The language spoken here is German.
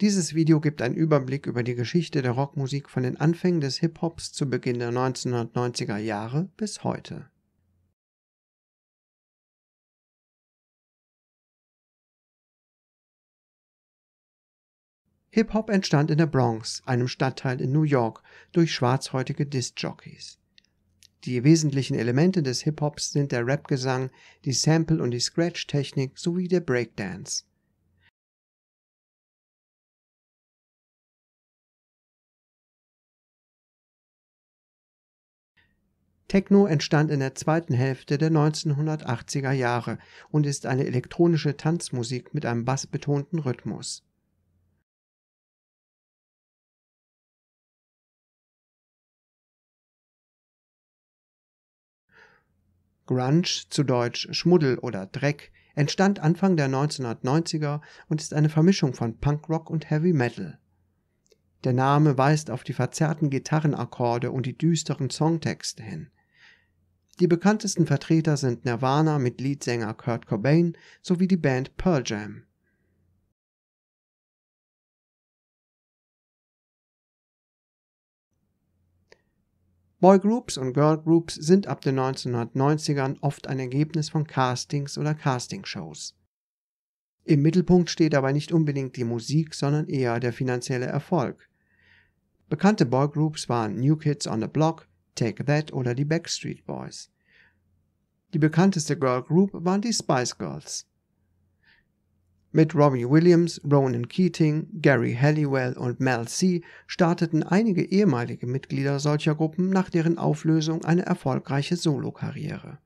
Dieses Video gibt einen Überblick über die Geschichte der Rockmusik von den Anfängen des Hip-Hops zu Beginn der 1990er Jahre bis heute. Hip-Hop entstand in der Bronx, einem Stadtteil in New York, durch schwarzhäutige Disc-Jockeys. Die wesentlichen Elemente des Hip-Hops sind der Rap-Gesang, die Sample- und die Scratch-Technik sowie der Breakdance. Techno entstand in der zweiten Hälfte der 1980er Jahre und ist eine elektronische Tanzmusik mit einem bassbetonten Rhythmus Grunge zu deutsch Schmuddel oder Dreck entstand Anfang der 1990er und ist eine Vermischung von Punkrock und Heavy Metal. Der Name weist auf die verzerrten Gitarrenakkorde und die düsteren Songtexte hin die bekanntesten Vertreter sind Nirvana mit Leadsänger Kurt Cobain sowie die Band Pearl Jam. Boygroups und Girlgroups sind ab den 1990ern oft ein Ergebnis von Castings oder Castingshows. Im Mittelpunkt steht dabei nicht unbedingt die Musik, sondern eher der finanzielle Erfolg. Bekannte Boygroups waren New Kids on the Block, Take That oder die Backstreet Boys. Die bekannteste Girl Group waren die Spice Girls. Mit Robbie Williams, Ronan Keating, Gary Halliwell und Mel C. starteten einige ehemalige Mitglieder solcher Gruppen nach deren Auflösung eine erfolgreiche Solokarriere.